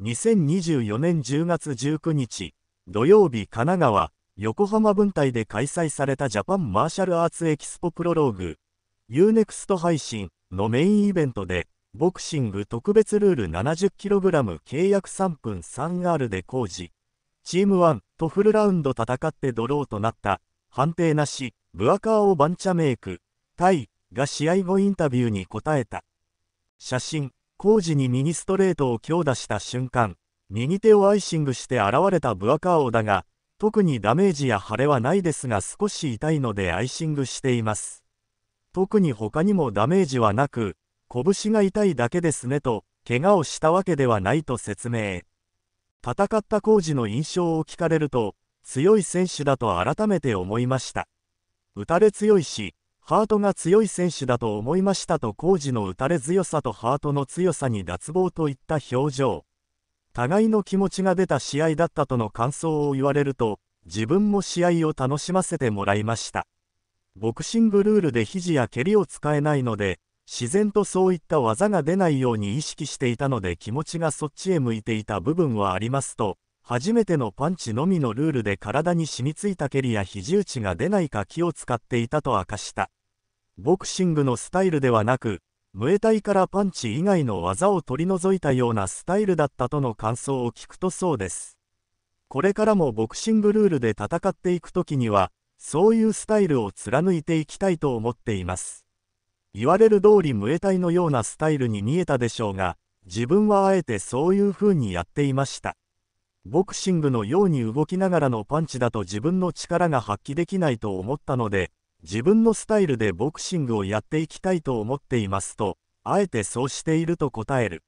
2024年10月19日土曜日神奈川横浜分隊で開催されたジャパンマーシャルアーツエキスポプロローグ UNEXT 配信のメインイベントでボクシング特別ルール 70kg 契約3分 3R で工事チーム1とフルラウンド戦ってドローとなった判定なしブアカーをバンチャメイクタイが試合後インタビューに答えた写真工事に右ストレートを強打した瞬間、右手をアイシングして現れたブアカーオだが、特にダメージや腫れはないですが少し痛いのでアイシングしています。特に他にもダメージはなく、拳が痛いだけですねと、怪我をしたわけではないと説明。戦った工事の印象を聞かれると、強い選手だと改めて思いました。打たれ強いし、ハートが強い選手だと思いましたと工事の打たれ強さとハートの強さに脱帽といった表情互いの気持ちが出た試合だったとの感想を言われると自分も試合を楽しませてもらいましたボクシングルールで肘や蹴りを使えないので自然とそういった技が出ないように意識していたので気持ちがそっちへ向いていた部分はありますと初めてのパンチのみのルールで体に染みついた蹴りや肘打ちが出ないか気を使っていたと明かしたボクシングのスタイルではなく、ムエタイからパンチ以外の技を取り除いたようなスタイルだったとの感想を聞くとそうです。これからもボクシングルールで戦っていくときには、そういうスタイルを貫いていきたいと思っています。言われる通りムエタイのようなスタイルに見えたでしょうが、自分はあえてそういう風にやっていました。ボクシングのように動きながらのパンチだと自分の力が発揮できないと思ったので、自分のスタイルでボクシングをやっていきたいと思っていますと、あえてそうしていると答える。